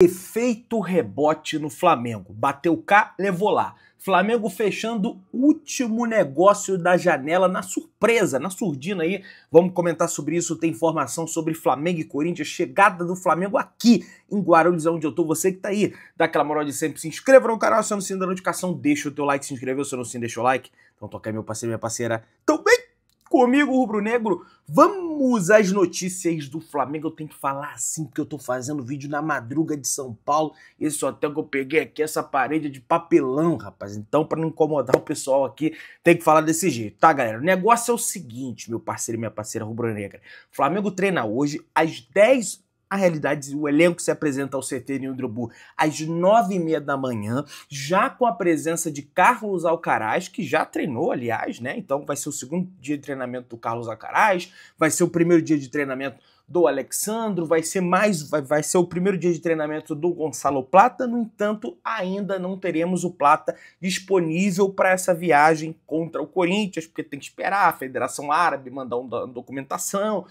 Efeito rebote no Flamengo. Bateu cá, levou lá. Flamengo fechando último negócio da janela na surpresa, na surdina aí. Vamos comentar sobre isso. Tem informação sobre Flamengo e Corinthians, chegada do Flamengo aqui em Guarulhos, onde eu tô. Você que tá aí, dá aquela moral de sempre. Se inscreva no canal, se não se da notificação, deixa o teu like, se inscreveu, se não se deixa o like. Então toca aí, meu parceiro, minha parceira. Também comigo, Rubro Negro. Vamos às notícias do Flamengo. Eu tenho que falar assim, porque eu tô fazendo vídeo na madruga de São Paulo. Esse hotel que eu peguei aqui, essa parede de papelão, rapaz. Então, para não incomodar o pessoal aqui, tem que falar desse jeito, tá, galera? O negócio é o seguinte, meu parceiro e minha parceira rubro-negra. Flamengo treina hoje às 10 a realidade, o elenco se apresenta ao CT em Udrubu às nove e meia da manhã, já com a presença de Carlos Alcaraz, que já treinou, aliás, né? Então vai ser o segundo dia de treinamento do Carlos Alcaraz, vai ser o primeiro dia de treinamento do Alexandro, vai ser mais, vai, vai ser o primeiro dia de treinamento do Gonçalo Plata. No entanto, ainda não teremos o Plata disponível para essa viagem contra o Corinthians, porque tem que esperar a Federação Árabe mandar uma documentação,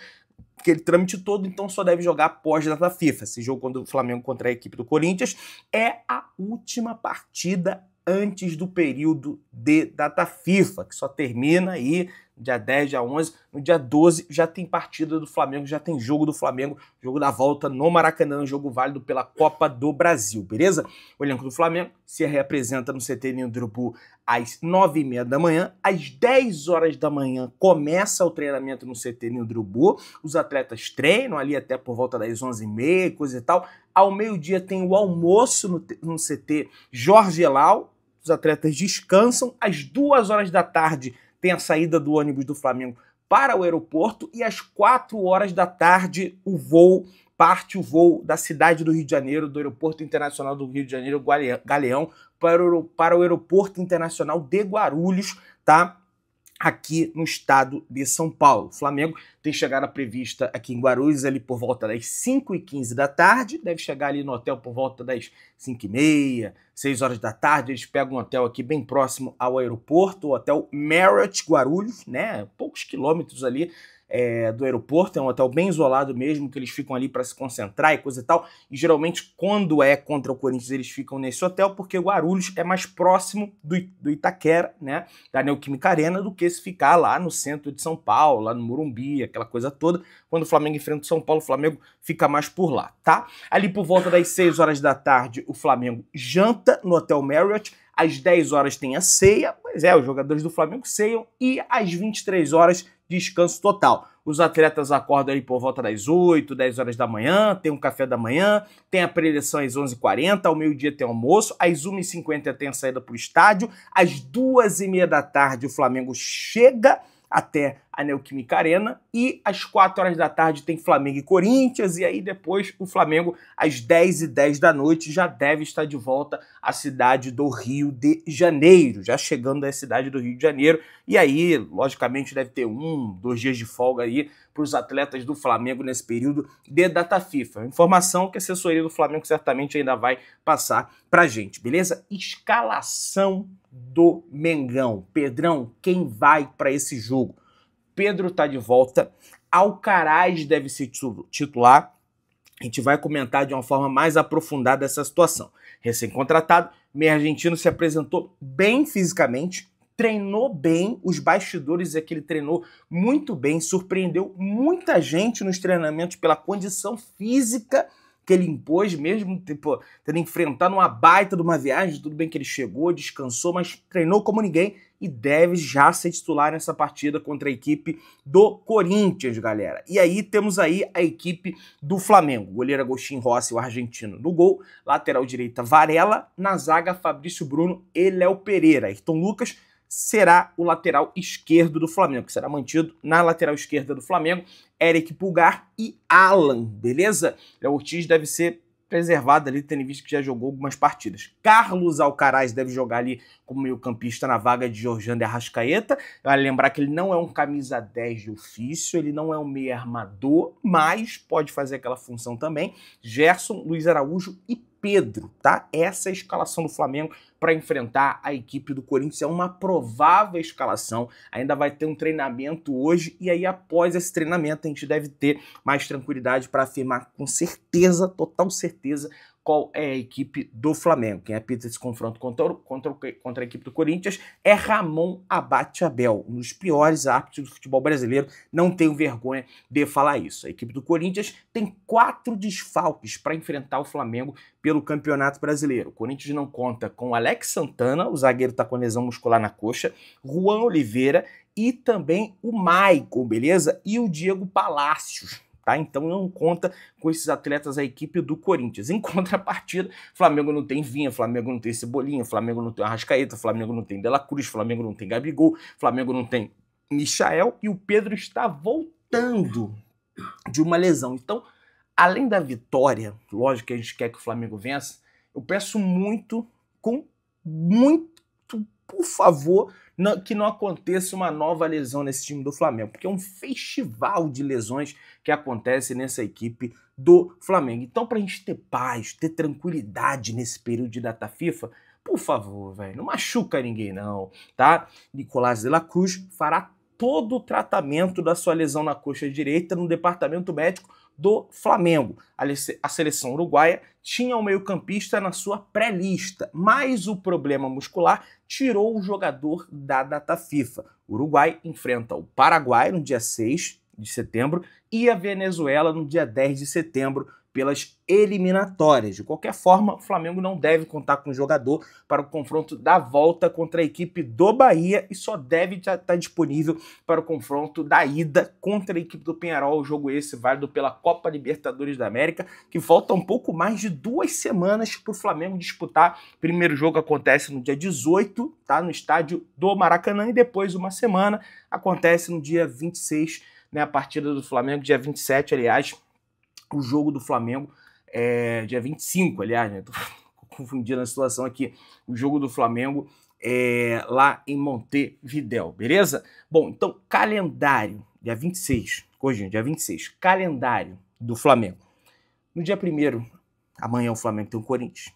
aquele trâmite todo, então só deve jogar após data FIFA. Esse jogo o Flamengo contra a equipe do Corinthians é a última partida antes do período de data FIFA, que só termina aí dia 10, dia 11. No dia 12 já tem partida do Flamengo, já tem jogo do Flamengo, jogo da volta no Maracanã, jogo válido pela Copa do Brasil, beleza? O elenco do Flamengo se reapresenta no CT Ninho do às 9h30 da manhã. Às 10 horas da manhã começa o treinamento no CT Ninho do Os atletas treinam ali até por volta das 11h30, coisa e tal. Ao meio-dia tem o almoço no, no CT Jorge Elau. Os atletas descansam. Às 2 horas da tarde tem a saída do ônibus do Flamengo para o aeroporto e às 4 horas da tarde o voo parte o voo da cidade do Rio de Janeiro, do Aeroporto Internacional do Rio de Janeiro, Galeão, para o, para o Aeroporto Internacional de Guarulhos, tá? aqui no estado de São Paulo. O Flamengo tem chegada prevista aqui em Guarulhos ali por volta das 5 e 15 da tarde, deve chegar ali no hotel por volta das 5 e meia, 6 horas da tarde, eles pegam um hotel aqui bem próximo ao aeroporto, o hotel Marriott Guarulhos, né, poucos quilômetros ali é, do aeroporto, é um hotel bem isolado mesmo, que eles ficam ali para se concentrar e coisa e tal. E geralmente, quando é contra o Corinthians, eles ficam nesse hotel, porque Guarulhos é mais próximo do, do Itaquera, né? Da Neoquímica Arena, do que se ficar lá no centro de São Paulo, lá no Morumbi, aquela coisa toda. Quando o Flamengo enfrenta o São Paulo, o Flamengo fica mais por lá, tá? Ali por volta das 6 horas da tarde, o Flamengo janta no Hotel Marriott. Às 10 horas tem a ceia, pois é, os jogadores do Flamengo ceiam. E às 23 horas descanso total. Os atletas acordam aí por volta das 8, 10 horas da manhã, tem um café da manhã, tem a preleção às 11h40, ao meio-dia tem almoço, às 1h50 tem a saída para o estádio, às 2h30 da tarde o Flamengo chega até a Neoquímica Arena. E às 4 horas da tarde tem Flamengo e Corinthians. E aí depois o Flamengo, às 10 e 10 da noite, já deve estar de volta à cidade do Rio de Janeiro. Já chegando à cidade do Rio de Janeiro. E aí, logicamente, deve ter um, dois dias de folga aí para os atletas do Flamengo nesse período de data FIFA. Informação que a assessoria do Flamengo certamente ainda vai passar para gente, beleza? Escalação do Mengão. Pedrão, quem vai para esse jogo? Pedro está de volta, Alcaraz deve se titular. A gente vai comentar de uma forma mais aprofundada essa situação. Recém-contratado, meio argentino se apresentou bem fisicamente, treinou bem, os bastidores é que ele treinou muito bem, surpreendeu muita gente nos treinamentos pela condição física que ele impôs, mesmo tipo, tendo enfrentado uma baita de uma viagem. Tudo bem que ele chegou, descansou, mas treinou como ninguém e deve já ser titular nessa partida contra a equipe do Corinthians, galera. E aí temos aí a equipe do Flamengo. Goleiro Agostinho Rossi, o argentino, no gol. Lateral direita, Varela. Na zaga, Fabrício Bruno e Léo Pereira. Ayrton Lucas será o lateral esquerdo do Flamengo, que será mantido na lateral esquerda do Flamengo, Eric Pulgar e Alan, beleza? o Ortiz deve ser preservado ali, tendo visto que já jogou algumas partidas. Carlos Alcaraz deve jogar ali como meio-campista na vaga de Jorjan de Arrascaeta. Vale lembrar que ele não é um camisa 10 de ofício, ele não é um meio armador, mas pode fazer aquela função também. Gerson, Luiz Araújo e Pedro, tá? Essa é a escalação do Flamengo para enfrentar a equipe do Corinthians. É uma provável escalação. Ainda vai ter um treinamento hoje e aí após esse treinamento a gente deve ter mais tranquilidade para afirmar com certeza, total certeza, qual é a equipe do Flamengo. Quem apita é esse confronto contra, contra, contra a equipe do Corinthians é Ramon Abate Abel, um dos piores árbitros do futebol brasileiro. Não tenho vergonha de falar isso. A equipe do Corinthians tem quatro desfalques para enfrentar o Flamengo pelo Campeonato Brasileiro. O Corinthians não conta com Alex Santana, o zagueiro está com lesão muscular na coxa, Juan Oliveira e também o Maicon, beleza? E o Diego Palácios tá? Então não conta com esses atletas a equipe do Corinthians. Em contrapartida, Flamengo não tem Vinha, Flamengo não tem Cebolinha, Flamengo não tem Arrascaeta, Flamengo não tem Dela Cruz, Flamengo não tem Gabigol, Flamengo não tem Michael e o Pedro está voltando de uma lesão. Então, além da vitória, lógico que a gente quer que o Flamengo vença, eu peço muito, com muito, por favor, não, que não aconteça uma nova lesão nesse time do Flamengo, porque é um festival de lesões que acontece nessa equipe do Flamengo. Então, para a gente ter paz, ter tranquilidade nesse período de data FIFA, por favor, velho, não machuca ninguém não, tá? Nicolás de la Cruz fará todo o tratamento da sua lesão na coxa direita no departamento médico do Flamengo. A seleção uruguaia tinha o um meio-campista na sua pré-lista, mas o problema muscular tirou o jogador da data FIFA. O Uruguai enfrenta o Paraguai no dia 6 de setembro e a Venezuela no dia 10 de setembro pelas eliminatórias. De qualquer forma, o Flamengo não deve contar com o jogador para o confronto da volta contra a equipe do Bahia e só deve estar tá disponível para o confronto da ida contra a equipe do Penharol. O jogo esse válido pela Copa Libertadores da América, que falta um pouco mais de duas semanas para o Flamengo disputar. O primeiro jogo acontece no dia 18, tá? No estádio do Maracanã, e depois, uma semana, acontece no dia 26, né? A partida do Flamengo, dia 27, aliás o jogo do Flamengo, é, dia 25, aliás, né? Tô confundindo a situação aqui, o jogo do Flamengo é, lá em Montevidéu, beleza? Bom, então, calendário, dia 26, hoje, né? dia 26, calendário do Flamengo. No dia 1 amanhã o Flamengo tem o Corinthians.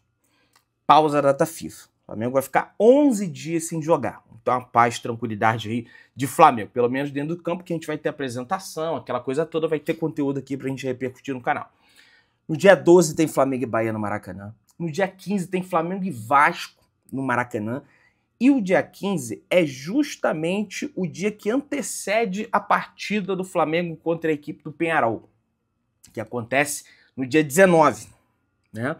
Pausa da data FIFA. O Flamengo vai ficar 11 dias sem jogar dá uma paz, tranquilidade aí de Flamengo. Pelo menos dentro do campo que a gente vai ter apresentação, aquela coisa toda, vai ter conteúdo aqui pra gente repercutir no canal. No dia 12 tem Flamengo e Bahia no Maracanã. No dia 15 tem Flamengo e Vasco no Maracanã. E o dia 15 é justamente o dia que antecede a partida do Flamengo contra a equipe do Penharol, que acontece no dia 19, né?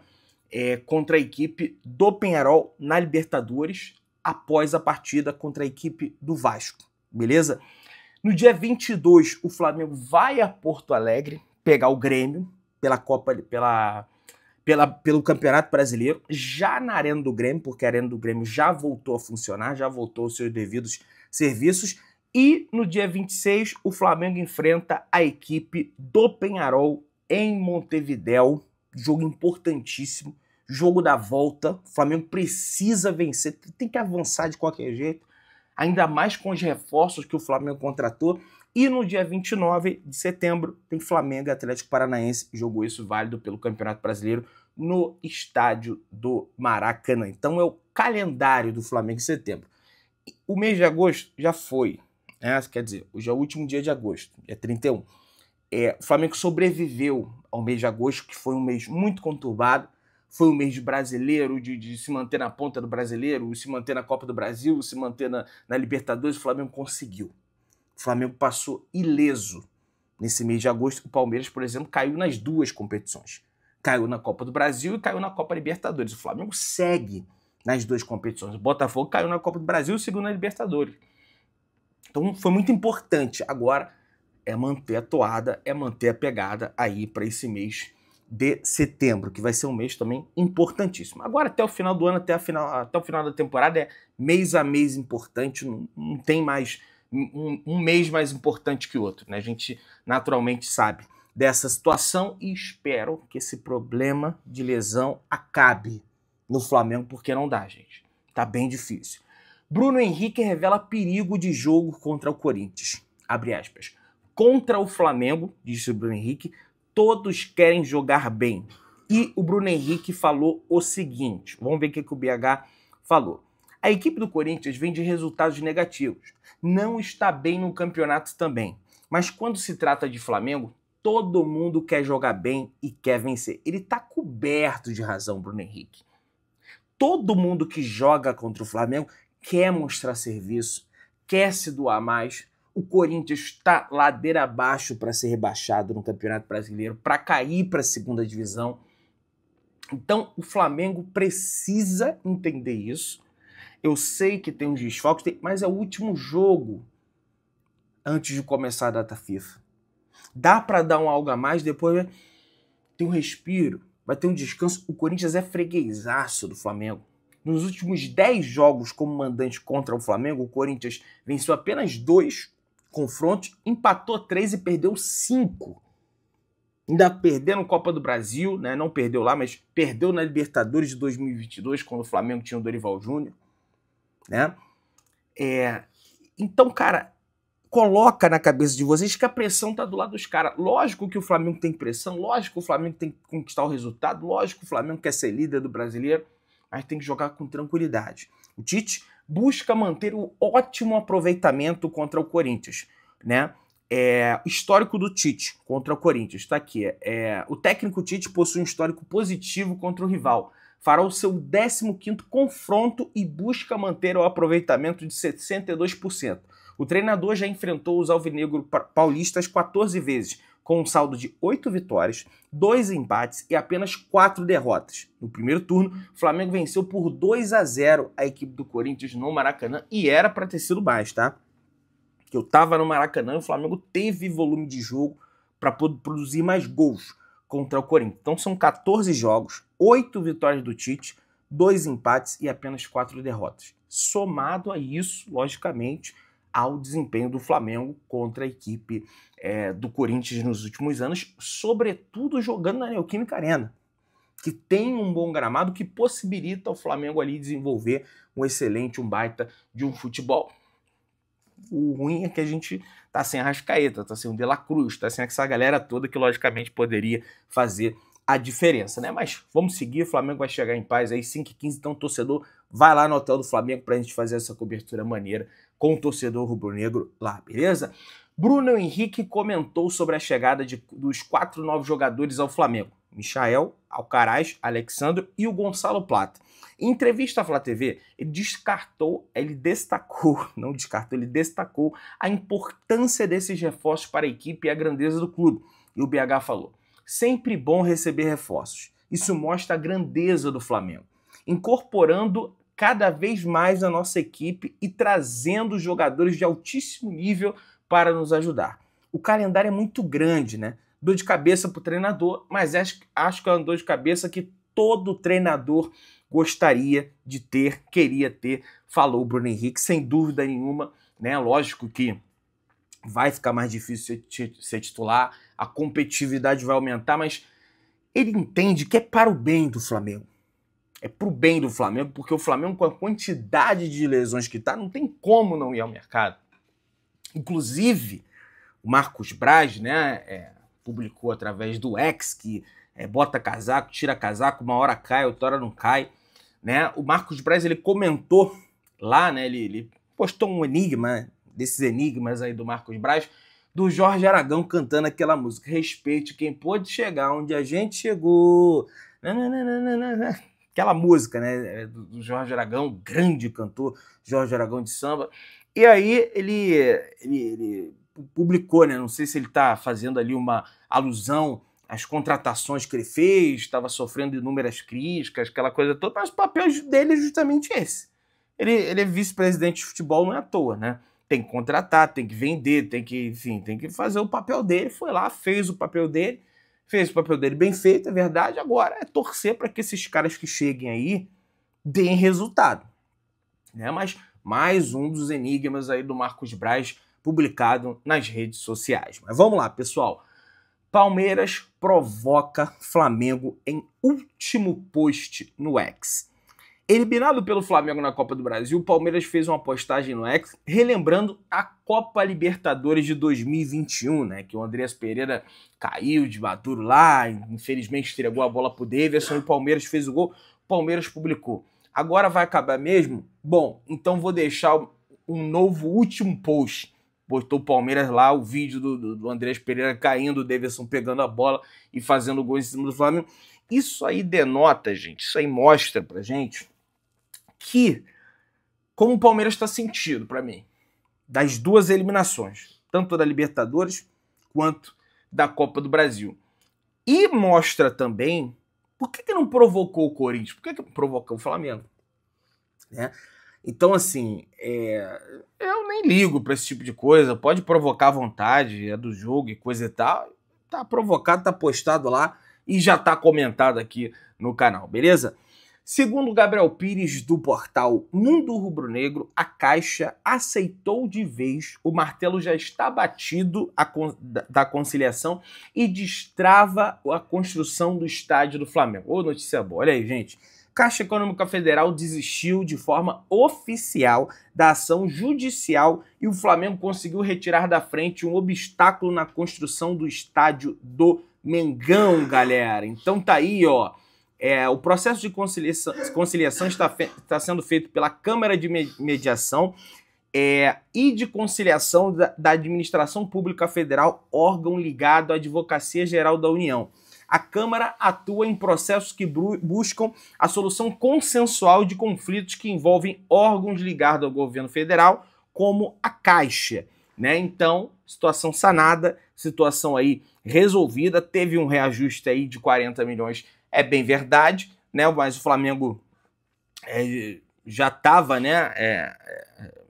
É, contra a equipe do Penharol na Libertadores, após a partida contra a equipe do Vasco, beleza? No dia 22, o Flamengo vai a Porto Alegre pegar o Grêmio pela Copa, pela, pela, pelo Campeonato Brasileiro, já na Arena do Grêmio, porque a Arena do Grêmio já voltou a funcionar, já voltou aos seus devidos serviços. E no dia 26, o Flamengo enfrenta a equipe do Penharol em Montevidéu, jogo importantíssimo jogo da volta. O Flamengo precisa vencer, tem que avançar de qualquer jeito, ainda mais com os reforços que o Flamengo contratou. E no dia 29 de setembro tem Flamengo e Atlético Paranaense, jogo isso válido pelo Campeonato Brasileiro no estádio do Maracanã. Então é o calendário do Flamengo em setembro. O mês de agosto já foi, né? quer dizer, hoje é o último dia de agosto, é 31. É, o Flamengo sobreviveu ao mês de agosto, que foi um mês muito conturbado, foi um mês de brasileiro, de, de, se manter na ponta do brasileiro, se manter na Copa do Brasil, se manter na, na Libertadores, o Flamengo conseguiu. O Flamengo passou ileso nesse mês de agosto. O Palmeiras, por exemplo, caiu nas duas competições. Caiu na Copa do Brasil e caiu na Copa Libertadores. O Flamengo segue nas duas competições. O Botafogo caiu na Copa do Brasil e seguiu na Libertadores. Então foi muito importante. Agora é manter a toada, é manter a pegada aí para esse mês de setembro, que vai ser um mês também importantíssimo. Agora, até o final do ano, até, final, até o final da temporada, é mês a mês importante, não, não tem mais um, um, mês mais importante que o outro. Né? A gente naturalmente sabe dessa situação e espero que esse problema de lesão acabe no Flamengo, porque não dá, gente. Tá bem difícil. Bruno Henrique revela perigo de jogo contra o Corinthians. Abre aspas. Contra o Flamengo, disse o Bruno Henrique, todos querem jogar bem. E o Bruno Henrique falou o seguinte: vamos ver o que, que o BH falou. A equipe do Corinthians vem de resultados negativos. Não está bem no campeonato também. Mas quando se trata de Flamengo, todo mundo quer jogar bem e quer vencer. Ele está coberto de razão, Bruno Henrique. Todo mundo que joga contra o Flamengo quer mostrar serviço, quer se doar mais, o Corinthians está ladeira abaixo para ser rebaixado no Campeonato Brasileiro, para cair para a segunda divisão. Então, o Flamengo precisa entender isso. Eu sei que tem uns desfalques, mas é o último jogo antes de começar a data FIFA. Dá para dar um algo a mais, depois né? tem um respiro, vai ter um descanso. O Corinthians é freguesaço do Flamengo. Nos últimos 10 jogos como mandante contra o Flamengo, o Corinthians venceu apenas dois confrontos, empatou três e perdeu cinco. Ainda perdeu na Copa do Brasil, né? não perdeu lá, mas perdeu na Libertadores de 2022, quando o Flamengo tinha o Dorival Júnior. Né? É... Então, cara, coloca na cabeça de vocês que a pressão tá do lado dos caras. Lógico que o Flamengo tem pressão, lógico que o Flamengo tem que conquistar o resultado, lógico que o Flamengo quer ser líder do brasileiro, mas tem que jogar com tranquilidade. O Tite busca manter o ótimo aproveitamento contra o Corinthians, né? É, histórico do Tite contra o Corinthians, está aqui. É, o técnico Tite possui um histórico positivo contra o rival. Fará o seu 15º confronto e busca manter o aproveitamento de 62%. O treinador já enfrentou os alvinegro paulistas 14 vezes, com um saldo de 8 vitórias, 2 empates e apenas 4 derrotas. No primeiro turno, o Flamengo venceu por 2 a 0 a equipe do Corinthians no Maracanã e era para ter sido mais, tá? Que eu tava no Maracanã e o Flamengo teve volume de jogo para produzir mais gols contra o Corinthians. Então são 14 jogos, 8 vitórias do Tite, 2 empates e apenas 4 derrotas. Somado a isso, logicamente, ao desempenho do Flamengo contra a equipe é, do Corinthians nos últimos anos, sobretudo jogando na Neoquímica Arena, que tem um bom gramado que possibilita o Flamengo ali desenvolver um excelente, um baita de um futebol. O ruim é que a gente tá sem a Rascaeta, tá sem o De La Cruz, tá sem essa galera toda que logicamente poderia fazer a diferença, né? Mas vamos seguir, o Flamengo vai chegar em paz aí 5 e 15, então torcedor Vai lá no Hotel do Flamengo pra gente fazer essa cobertura maneira com o torcedor rubro-negro lá, beleza? Bruno Henrique comentou sobre a chegada de, dos quatro novos jogadores ao Flamengo: Michael, Alcaraz, Alexandre e o Gonçalo Plata. Em entrevista à Flá TV, ele descartou, ele destacou, não descartou, ele destacou a importância desses reforços para a equipe e a grandeza do clube. E o BH falou: sempre bom receber reforços. Isso mostra a grandeza do Flamengo. Incorporando cada vez mais a nossa equipe e trazendo jogadores de altíssimo nível para nos ajudar. O calendário é muito grande, né? Dor de cabeça para o treinador, mas acho, que é uma dor de cabeça que todo treinador gostaria de ter, queria ter, falou o Bruno Henrique, sem dúvida nenhuma, né? Lógico que vai ficar mais difícil ser titular, a competitividade vai aumentar, mas ele entende que é para o bem do Flamengo é pro bem do Flamengo, porque o Flamengo, com a quantidade de lesões que tá, não tem como não ir ao mercado. Inclusive, o Marcos Braz, né, é, publicou através do ex que é, bota casaco, tira casaco, uma hora cai, outra hora não cai, né? O Marcos Braz, ele comentou lá, né, ele, ele postou um enigma, desses enigmas aí do Marcos Braz, do Jorge Aragão cantando aquela música. Respeite quem pôde chegar onde a gente chegou. Nananana aquela música, né, é, do Jorge Aragão, grande cantor, Jorge Aragão de samba. E aí ele, ele, ele publicou, né, não sei se ele está fazendo ali uma alusão às contratações que ele fez, estava sofrendo inúmeras críticas, aquela coisa toda, mas o papel dele é justamente esse. Ele, ele é vice-presidente de futebol, não é à toa, né? Tem que contratar, tem que vender, tem que, enfim, tem que fazer o papel dele. Foi lá, fez o papel dele fez o papel dele bem feito, é verdade. Agora é torcer para que esses caras que cheguem aí deem resultado. Né? Mas mais um dos enigmas aí do Marcos Braz publicado nas redes sociais. Mas vamos lá, pessoal. Palmeiras provoca Flamengo em último post no X. Eliminado pelo Flamengo na Copa do Brasil, o Palmeiras fez uma postagem no X relembrando a Copa Libertadores de 2021, né? Que o Andreas Pereira caiu de maduro lá, infelizmente entregou a bola pro Davidson e o Palmeiras fez o gol. O Palmeiras publicou. Agora vai acabar mesmo? Bom, então vou deixar um novo último post. Postou o Palmeiras lá, o vídeo do, do Andreas Pereira caindo, o Davidson pegando a bola e fazendo gol em cima do Flamengo. Isso aí denota, gente, isso aí mostra pra gente aqui como o Palmeiras está sentido para mim. Das duas eliminações, tanto da Libertadores quanto da Copa do Brasil. E mostra também por que, que não provocou o Corinthians, por que, que provocou o Flamengo. Né? Então, assim, é... eu nem ligo para esse tipo de coisa. Pode provocar à vontade, é do jogo e coisa e tal. Tá provocado, tá postado lá e já tá comentado aqui no canal, beleza? Segundo Gabriel Pires, do portal Mundo Rubro Negro, a Caixa aceitou de vez, o martelo já está batido con da conciliação e destrava a construção do estádio do Flamengo. Ô, notícia boa, olha aí, gente. Caixa Econômica Federal desistiu de forma oficial da ação judicial e o Flamengo conseguiu retirar da frente um obstáculo na construção do estádio do Mengão, galera. Então tá aí, ó. É, o processo de conciliação, conciliação está, fe, está, sendo feito pela Câmara de Mediação é, e de Conciliação da, da Administração Pública Federal, órgão ligado à Advocacia Geral da União. A Câmara atua em processos que buscam a solução consensual de conflitos que envolvem órgãos ligados ao governo federal, como a Caixa. Né? Então, situação sanada, situação aí resolvida, teve um reajuste aí de 40 milhões é bem verdade, né? Mas o Flamengo é, já estava, né? É, é,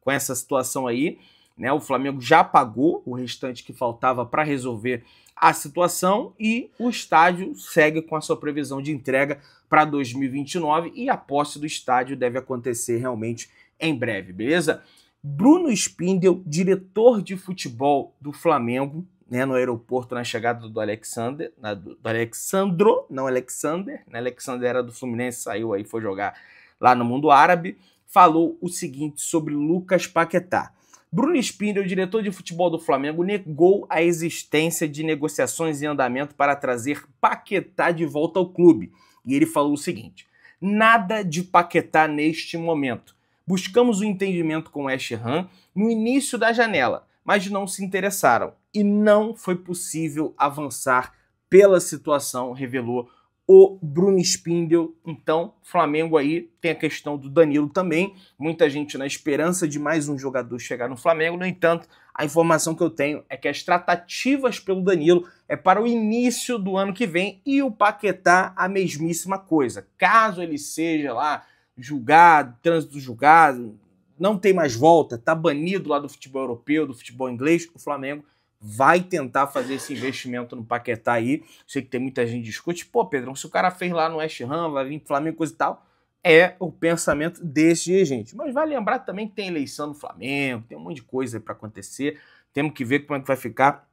com essa situação aí, né? O Flamengo já pagou o restante que faltava para resolver a situação e o estádio segue com a sua previsão de entrega para 2029 e a posse do estádio deve acontecer realmente em breve, beleza? Bruno Spindel, diretor de futebol do Flamengo, né, no aeroporto na chegada do Alexander, na, do, do, Alexandro, não Alexander, né, Alexander era do Fluminense, saiu aí, foi jogar lá no mundo árabe, falou o seguinte sobre Lucas Paquetá. Bruno Spindel, diretor de futebol do Flamengo, negou a existência de negociações em andamento para trazer Paquetá de volta ao clube. E ele falou o seguinte: nada de Paquetá neste momento. Buscamos o um entendimento com o West Han no início da janela mas não se interessaram e não foi possível avançar pela situação, revelou o Bruno Spindel. Então, Flamengo aí tem a questão do Danilo também. Muita gente na esperança de mais um jogador chegar no Flamengo. No entanto, a informação que eu tenho é que as tratativas pelo Danilo é para o início do ano que vem e o Paquetá a mesmíssima coisa. Caso ele seja lá julgado, trânsito julgado, não tem mais volta, tá banido lá do futebol europeu, do futebol inglês, o Flamengo vai tentar fazer esse investimento no Paquetá aí. Sei que tem muita gente que discute, pô, Pedrão, se o cara fez lá no West Ham, vai vir pro Flamengo coisa e tal, é o pensamento desse gente. Mas vai lembrar também que tem eleição no Flamengo, tem um monte de coisa para acontecer. Temos que ver como é que vai ficar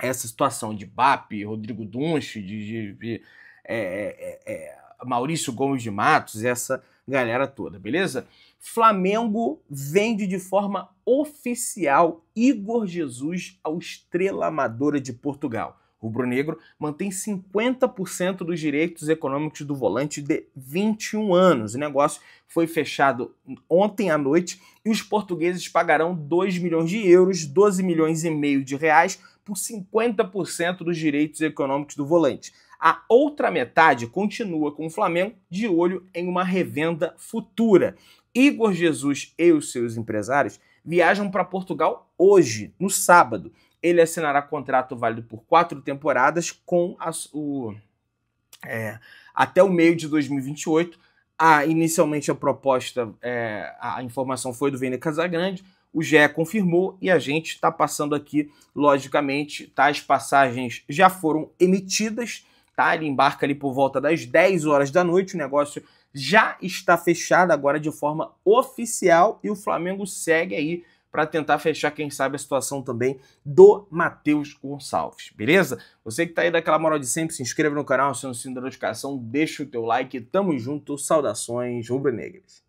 essa situação de BAP, Rodrigo Dunche, de, de, de é, é, é, é, Maurício Gomes de Matos, essa galera toda, beleza? Flamengo vende de forma oficial Igor Jesus ao Estrela Amadora de Portugal. O rubro-negro mantém 50% dos direitos econômicos do volante de 21 anos. O negócio foi fechado ontem à noite e os portugueses pagarão 2 milhões de euros, 12 milhões e meio de reais, por 50% dos direitos econômicos do volante. A outra metade continua com o Flamengo de olho em uma revenda futura. Igor Jesus e os seus empresários viajam para Portugal hoje, no sábado. Ele assinará contrato válido por quatro temporadas com a, o, é, até o meio de 2028. Ah, inicialmente a proposta, é, a informação foi do Vene Casagrande, o GE confirmou e a gente está passando aqui, logicamente, tá? As passagens já foram emitidas, tá? Ele embarca ali por volta das 10 horas da noite, o negócio já está fechada agora de forma oficial e o Flamengo segue aí para tentar fechar, quem sabe, a situação também do Matheus Gonçalves, beleza? Você que está aí daquela moral de sempre, se inscreva no canal, se não se da notificação, deixa o teu like, tamo junto, saudações rubro-negras.